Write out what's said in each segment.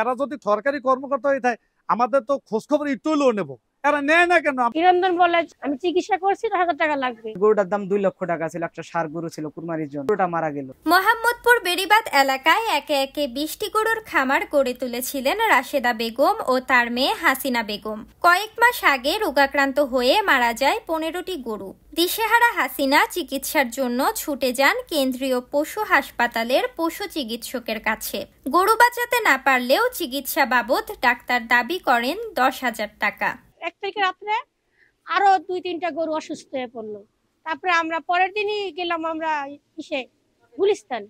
এরা যদি সরকারি কর্মকর্তা হয়ে থাকে আমাদের তো খোঁজখবর একটু হলেও নেবো রাশেদা বেগম ও তার মেয়ে হাসিনা বেগম কয়েক মাস আগে রোগাক্রান্ত হয়ে মারা যায় পনেরোটি গরু দিশেহারা হাসিনা চিকিৎসার জন্য ছুটে যান কেন্দ্রীয় পশু হাসপাতালের পশু চিকিৎসকের কাছে গরু বাঁচাতে না পারলেও চিকিৎসা বাবদ ডাক্তার দাবি করেন দশ হাজার টাকা এক তারিখে রাত্রে আরও দুই তিনটা গরু অসুস্থ হয়ে পড়লো তারপরে আমরা পরের দিনই গেলাম আমরা ইসে গুলিস্তান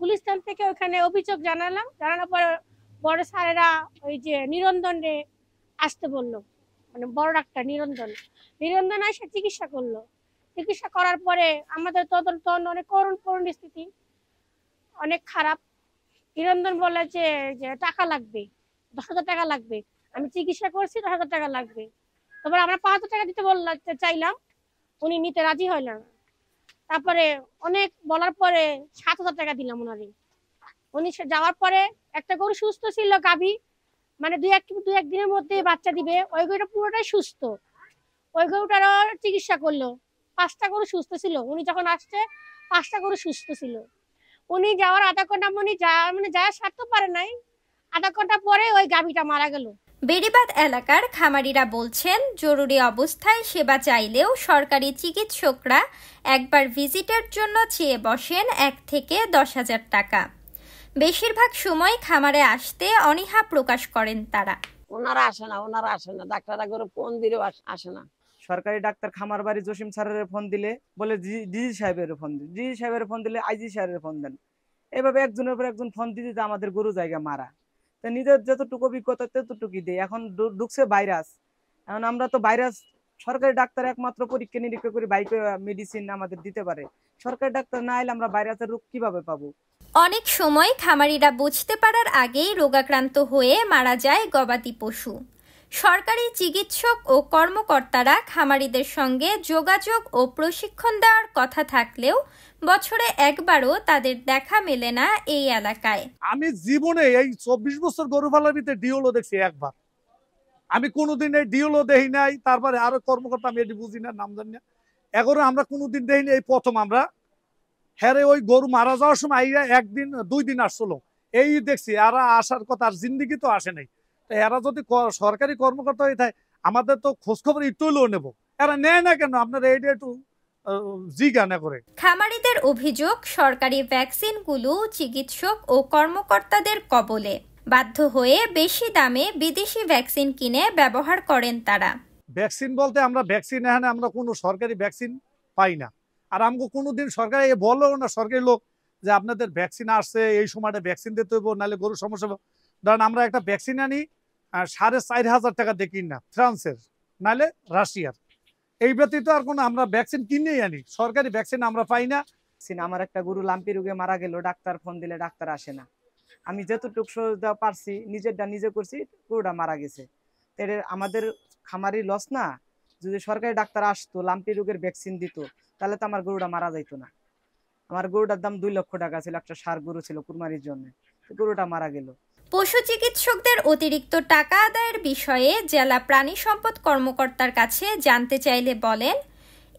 গুলিস্তান থেকে ওখানে অভিযোগ জানালাম জানানোর পর বড় স্যারেরা ওই যে নিরন্দনে আসতে বললো মানে বড় ডাক্তার নিরঞ্জন নিরঞ্জন এসে চিকিৎসা করলো চিকিৎসা করার পরে আমাদের তদন্ত অনেক করুণ করুণ স্থিতি অনেক খারাপ নিরঞ্জন বলে যে টাকা লাগবে দশ হাজার টাকা লাগবে আমি চিকিৎসা করছি দশ হাজার টাকা লাগবে তারপরে আমরা পাঁচ হাজার টাকা দিতে বললাম চাইলাম উনি নিতে রাজি হয় না তারপরে অনেক বলার পরে সাত হাজার টাকা দিলাম ওনারে উনি যাওয়ার পরে একটা গরু সুস্থ ছিল গাভী মানে দুই এক দু একদিনের মধ্যে বাচ্চা দিবে ওই গরুটা পুরোটাই সুস্থ ওই গরুটারও চিকিৎসা করলো পাঁচটা গরু সুস্থ ছিল উনি যখন আসছে পাঁচটা গরু সুস্থ ছিল উনি যাওয়ার আধা ঘন্টা উনি মানে যা মানে যা সারতে পারে নাই আধা ঘন্টা পরে ওই গাভীটা মারা গেল বেড়িবাঁধ এলাকার খামারিরা বলছেন জরুরি অবস্থায় সেবা চাইলেও সরকারি চিকিৎসকরা একবার ভিজিটের জন্য চেয়ে বসেন এক থেকে দশ হাজার টাকা বেশিরভাগ সময় খামারে আসতে অনীহা প্রকাশ করেন তারা ওনারা আসে না ওনারা আসে না ডাক্তাররা করে ফোন দিলেও আসে না সরকারি ডাক্তার খামার বাড়ি জসিম স্যারের ফোন দিলে বলে ডিজি সাহেবের ফোন দিল ডিজি সাহেবের ফোন দিলে আইজি স্যারের ফোন দেন এভাবে একজনের পর একজন ফোন দিতে আমাদের গরু জায়গা মারা তো নিজের যতটুকু অভিজ্ঞতা ততটুকুই দেয় এখন ঢুকছে ভাইরাস এখন আমরা তো ভাইরাস সরকারি ডাক্তার একমাত্র পরীক্ষা নিরীক্ষা করে বাইক মেডিসিন আমাদের দিতে পারে সরকারি ডাক্তার না এলে আমরা ভাইরাসের রোগ কিভাবে পাবো অনেক সময় খামারিরা বুঝতে পারার আগেই রোগাক্রান্ত হয়ে মারা যায় গবাদি পশু সরকারি চিকিৎসক ও কর্মকর্তারা খামারিদের সঙ্গে যোগাযোগ ও প্রশিক্ষণ দেওয়ার কথা থাকলেও বছরে একবারও তাদের দেখা মেলে না এই এলাকায় আমি জীবনে এই চব্বিশ বছর গরু ফালাবিতে ডিওলো দেখছি একবার আমি কোনোদিন এই ডিওলো দেখি নাই তারপরে আরো কর্মকর্তা আমি এটি বুঝি না নাম জানি না এগারো আমরা কোনোদিন দেখিনি এই প্রথম আমরা হ্যাঁ ওই গরু মারা যাওয়ার সময় আইয়া একদিন দুই দিন আসছিল এই দেখছি আর আসার কথা আর জিন্দিগি তো আসে নাই এরা যদি সরকারি কর্মকর্তা হয়ে থাকে আমাদের তো খোঁজখবর একটু লো নেবো এরা নেয় না কেন আপনারা এইটা একটু খামারিদের অভিযোগ সরকারি ভ্যাকসিনগুলো চিকিৎসক ও কর্মকর্তাদের কবলে বাধ্য হয়ে বেশি দামে বিদেশি ভ্যাকসিন কিনে ব্যবহার করেন তারা ভ্যাকসিন বলতে আমরা ভ্যাকসিন এখানে আমরা কোনো সরকারি ভ্যাকসিন পাই না আর আমাকে কোনোদিন সরকার এ না সরকারি লোক যে আপনাদের ভ্যাকসিন আসছে এই সময়টা ভ্যাকসিন দিতে হইব নাহলে গরুর সমস্যা ধরেন আমরা একটা ভ্যাকসিন আনি সাড়ে চার হাজার টাকা দিয়ে না ফ্রান্সের নাহলে রাশিয়ার এই ব্যতীত আর কোনো আমরা ভ্যাকসিন কিনেই আনি সরকারি ভ্যাকসিন আমরা পাই না আমার একটা গুরু লাম্পি রোগে মারা গেল ডাক্তার ফোন দিলে ডাক্তার আসে না আমি যেতটুক সহজা পারছি নিজেরটা নিজে করছি গরুটা মারা গেছে এটা আমাদের খামারি লস না যদি সরকারি ডাক্তার আসতো লাম্পি রোগের ভ্যাকসিন দিত তাহলে তো আমার গরুটা মারা যাইত না আমার গরুটার দাম দুই লক্ষ টাকা ছিল একটা সার গরু ছিল কুরমারির জন্য গরুটা মারা গেল পশু চিকিৎসকদের অতিরিক্ত টাকা আদায়ের বিষয়ে জেলা প্রাণী সম্পদ কর্মকর্তার কাছে জানতে চাইলে বলেন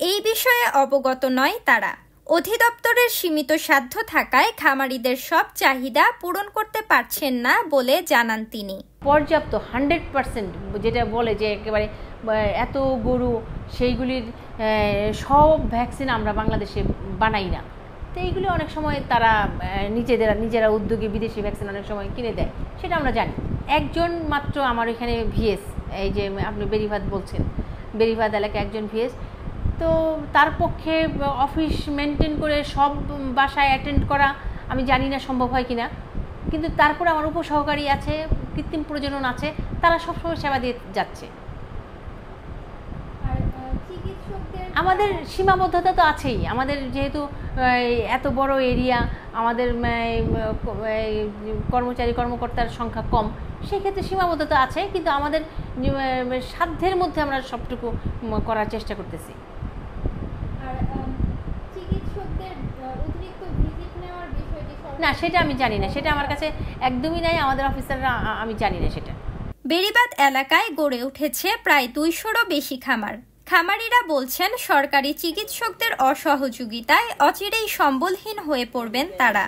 এই বিষয়ে অবগত নয় তারা অধিদপ্তরের সীমিত সাধ্য থাকায় খামারিদের সব চাহিদা পূরণ করতে পারছেন না বলে জানান তিনি পর্যাপ্ত হান্ড্রেড পার্সেন্ট যেটা বলে যে একেবারে এত গরু সেইগুলির সব ভ্যাকসিন আমরা বাংলাদেশে বানাই না তো এইগুলি অনেক সময় তারা নিজেদের নিজেরা উদ্যোগে বিদেশি ভ্যাকসিন অনেক সময় কিনে দেয় সেটা আমরা জানি একজন মাত্র আমার এখানে ভিএস এই যে আপনি বেরিভাত বলছেন বেরিভাত এলাকায় একজন ভিএস তো তার পক্ষে অফিস মেনটেন করে সব বাসায় অ্যাটেন্ড করা আমি জানি না সম্ভব হয় কি না কিন্তু তারপরে আমার উপসহকারী আছে কৃত্রিম প্রজনন আছে তারা সবসময় সেবা দিয়ে যাচ্ছে আমাদের সীমাবদ্ধতা তো আছেই আমাদের যেহেতু এত বড় এরিয়া আমাদের কর্মচারী কর্মকর্তার সংখ্যা কম সেক্ষেত্রে সীমাবদ্ধতা আছে কিন্তু আমাদের সাধ্যের মধ্যে আমরা সবটুকু করার চেষ্টা করতেছি না সেটা আমি জানি না সেটা আমার কাছে একদমই নাই আমাদের অফিসাররা আমি জানি না সেটা বেড়িবাদ এলাকায় গড়ে উঠেছে প্রায় দুইশোরও বেশি খামার খামারিরা বলছেন সরকারি চিকিৎসকদের অসহযোগিতায় অচিরেই সম্বলহীন হয়ে পড়বেন তারা